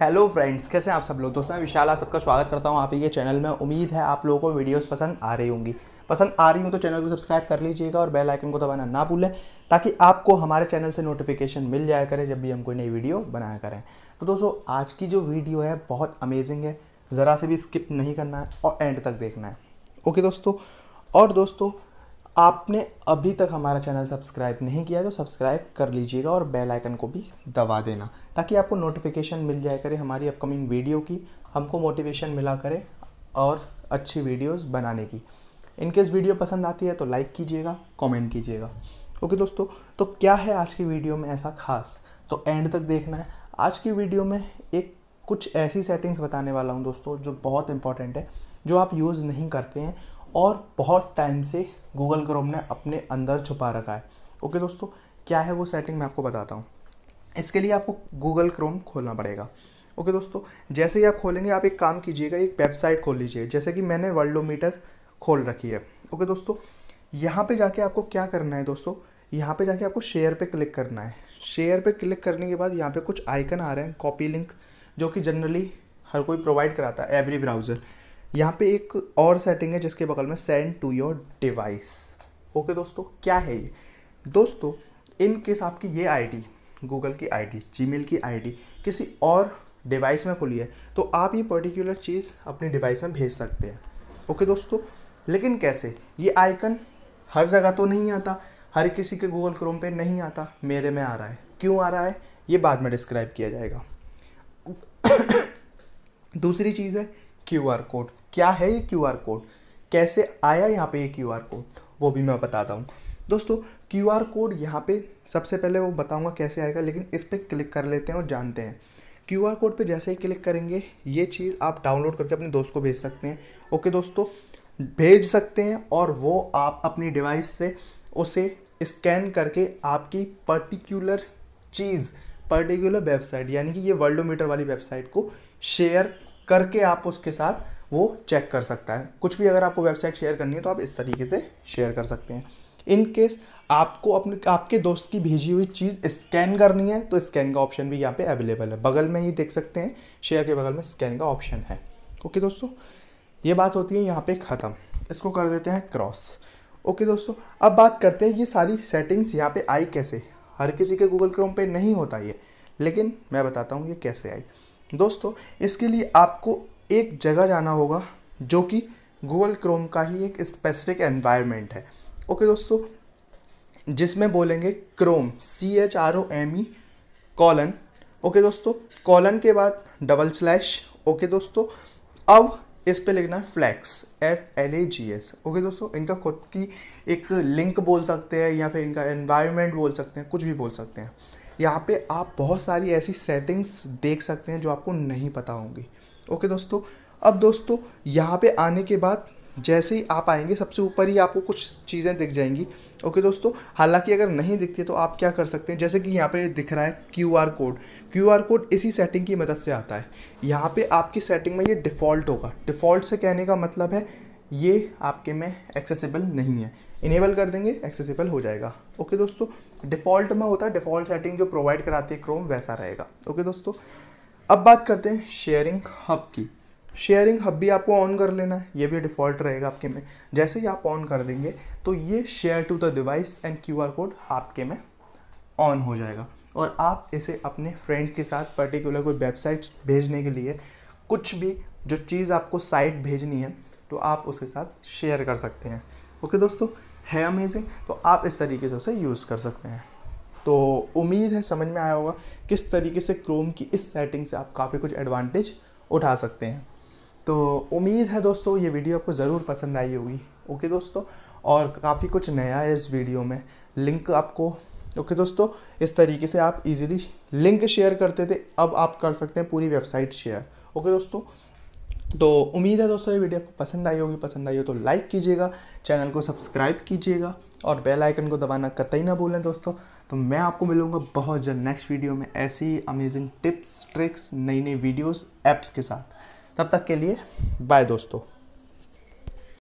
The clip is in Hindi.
हेलो फ्रेंड्स कैसे हैं आप सब लोग दोस्तों मैं विशाल आप सबका स्वागत करता हूं आप ही ये चैनल में उम्मीद है आप लोगों को वीडियोस पसंद आ रही होंगी पसंद आ रही हूं तो चैनल को सब्सक्राइब कर लीजिएगा और बेल आइकन को दबाना ना भूलें ताकि आपको हमारे चैनल से नोटिफिकेशन मिल जाया करे जब भी हम कोई नई वीडियो बनाया करें तो दोस्तों आज की जो वीडियो है बहुत अमेजिंग है ज़रा से भी स्किप नहीं करना है और एंड तक देखना है ओके दोस्तों और दोस्तों आपने अभी तक हमारा चैनल सब्सक्राइब नहीं किया तो सब्सक्राइब कर लीजिएगा और बेल आइकन को भी दबा देना ताकि आपको नोटिफिकेशन मिल जाए करे हमारी अपकमिंग वीडियो की हमको मोटिवेशन मिला करे और अच्छी वीडियोस बनाने की इनकेस वीडियो पसंद आती है तो लाइक कीजिएगा कमेंट कीजिएगा ओके दोस्तों तो क्या है आज की वीडियो में ऐसा खास तो एंड तक देखना है आज की वीडियो में एक कुछ ऐसी सेटिंग्स बताने वाला हूँ दोस्तों जो बहुत इंपॉर्टेंट है जो आप यूज़ नहीं करते हैं और बहुत टाइम से गूगल क्रोम ने अपने अंदर छुपा रखा है ओके दोस्तों क्या है वो सेटिंग मैं आपको बताता हूँ इसके लिए आपको गूगल क्रोम खोलना पड़ेगा ओके दोस्तों जैसे ही आप खोलेंगे आप एक काम कीजिएगा एक वेबसाइट खोल लीजिए जैसे कि मैंने वर्ल्डोमीटर खोल रखी है ओके दोस्तों यहाँ पे जाके आपको क्या करना है दोस्तों यहाँ पे जाके आपको शेयर पे क्लिक करना है शेयर पे क्लिक करने के बाद यहाँ पे कुछ आइकन आ रहे हैं कॉपी लिंक जो कि जनरली हर कोई प्रोवाइड कराता है एवरी ब्राउज़र यहाँ पे एक और सेटिंग है जिसके बगल में send to your device okay दोस्तों क्या है ये दोस्तों इन केस आपकी ये आईडी गूगल की आईडी जीमेल की आईडी किसी और डिवाइस में खुली है तो आप ये पर्टिकुलर चीज़ अपनी डिवाइस में भेज सकते हैं ओके दोस्तों लेकिन कैसे ये आइकन हर जगह तो नहीं आता हर किसी के गूगल क्रोम पे नहीं आता मेरे में आ रहा है क्यों आ रहा है ये बाद में डिस्क्राइब किया जाएगा दूसरी चीज़ है क्यू आर कोड क्या है ये क्यू आर कोड कैसे आया यहाँ पे ये क्यू आर कोड वो भी मैं बताता हूँ दोस्तों क्यू आर कोड यहाँ पे सबसे पहले वो बताऊँगा कैसे आएगा लेकिन इस पर क्लिक कर लेते हैं और जानते हैं क्यू आर कोड पर जैसे ही क्लिक करेंगे ये चीज़ आप डाउनलोड करके अपने दोस्त को भेज सकते हैं ओके दोस्तों भेज सकते हैं और वो आप अपनी डिवाइस से उसे स्कैन करके आपकी पर्टिकुलर चीज़ पर्टिकुलर वेबसाइट यानी कि ये वर्ल्डोमीटर वाली वेबसाइट को शेयर करके आप उसके साथ वो चेक कर सकता है कुछ भी अगर आपको वेबसाइट शेयर करनी है तो आप इस तरीके से शेयर कर सकते हैं इन केस आपको अपने आपके दोस्त की भेजी हुई चीज़ स्कैन करनी है तो स्कैन का ऑप्शन भी यहाँ पे अवेलेबल है बगल में ही देख सकते हैं शेयर के बगल में स्कैन का ऑप्शन है ओके दोस्तों ये बात होती है यहाँ पे ख़त्म इसको कर देते हैं क्रॉस ओके दोस्तों अब बात करते हैं ये सारी सेटिंग्स यहाँ पर आई कैसे हर किसी के गूगल क्रोम पर नहीं होता ये लेकिन मैं बताता हूँ ये कैसे आई दोस्तों इसके लिए आपको एक जगह जाना होगा जो कि गूगल क्रोम का ही एक स्पेसिफिक एनवायरनमेंट है ओके दोस्तों जिसमें बोलेंगे Chrome C H R O M E colon okay दोस्तों कॉलन के बाद डबल स्लैश ओके दोस्तों अब इस पे लिखना है flags F L A G S okay दोस्तों इनका खुद की एक लिंक बोल सकते हैं या फिर इनका एनवायरनमेंट बोल सकते हैं कुछ भी बोल सकते हैं यहाँ पे आप बहुत सारी ऐसी सेटिंग्स देख सकते हैं जो आपको नहीं पता होंगी ओके दोस्तों अब दोस्तों यहाँ पे आने के बाद जैसे ही आप आएंगे सबसे ऊपर ही आपको कुछ चीज़ें दिख जाएंगी ओके दोस्तों हालांकि अगर नहीं दिखती है तो आप क्या कर सकते हैं जैसे कि यहाँ पे दिख रहा है Q R code Q R code इसी सेटिंग की मदद से आता है यहाँ पे आपकी सेटिंग में ये डिफ़ॉल्ट होगा डिफ़ॉल्ट से कहने का मतलब है ये आपके में एक्सेसिबल नहीं है इनेबल कर देंगे एक्सेसिबल हो जाएगा ओके दोस्तों डिफ़ॉल्ट में होता है डिफ़ॉल्ट सेटिंग जो प्रोवाइड कराती है क्रोम वैसा रहेगा ओके दोस्तों अब बात करते हैं शेयरिंग हब की शेयरिंग हब भी आपको ऑन कर लेना है ये भी डिफ़ॉल्ट रहेगा आपके में जैसे ही आप ऑन कर देंगे तो ये share to the device and Q code आपके में ऑन हो जाएगा और आप इसे अपने फ्रेंड्स के साथ पर्टिकुलर कोई वेबसाइट भेजने के लिए कुछ भी जो चीज़ आपको साइट भेजनी है तो आप उसके साथ शेयर कर सकते हैं ओके दोस्तों है अमेजिंग तो आप इस तरीके से उसे यूज़ कर सकते हैं तो उम्मीद है समझ में आया होगा किस तरीके से क्रोम की इस सेटिंग से आप काफ़ी कुछ एडवांटेज उठा सकते हैं तो उम्मीद है दोस्तों ये वीडियो आपको ज़रूर पसंद आई होगी ओके दोस्तों और काफ़ी कुछ नया है इस वीडियो में लिंक आपको ओके दोस्तों इस तरीके से आप इजीली लिंक शेयर करते थे अब आप कर सकते हैं पूरी वेबसाइट शेयर ओके दोस्तों तो उम्मीद है दोस्तों ये वीडियो आपको पसंद आई होगी पसंद आई हो तो लाइक कीजिएगा चैनल को सब्सक्राइब कीजिएगा और बेल आइकन को दबाना कतई ना भूलें दोस्तों तो मैं आपको मिलूँगा बहुत जल्द नेक्स्ट वीडियो में ऐसी अमेजिंग टिप्स ट्रिक्स नई नई वीडियोस ऐप्स के साथ तब तक के लिए बाय दोस्तों